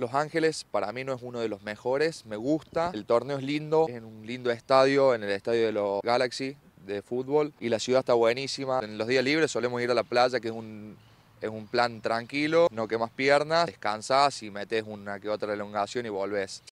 Los Ángeles para mí no es uno de los mejores, me gusta, el torneo es lindo, en un lindo estadio, en el estadio de los Galaxy de fútbol y la ciudad está buenísima. En los días libres solemos ir a la playa, que es un, es un plan tranquilo, no quemas piernas, descansas y metes una que otra elongación y volvés.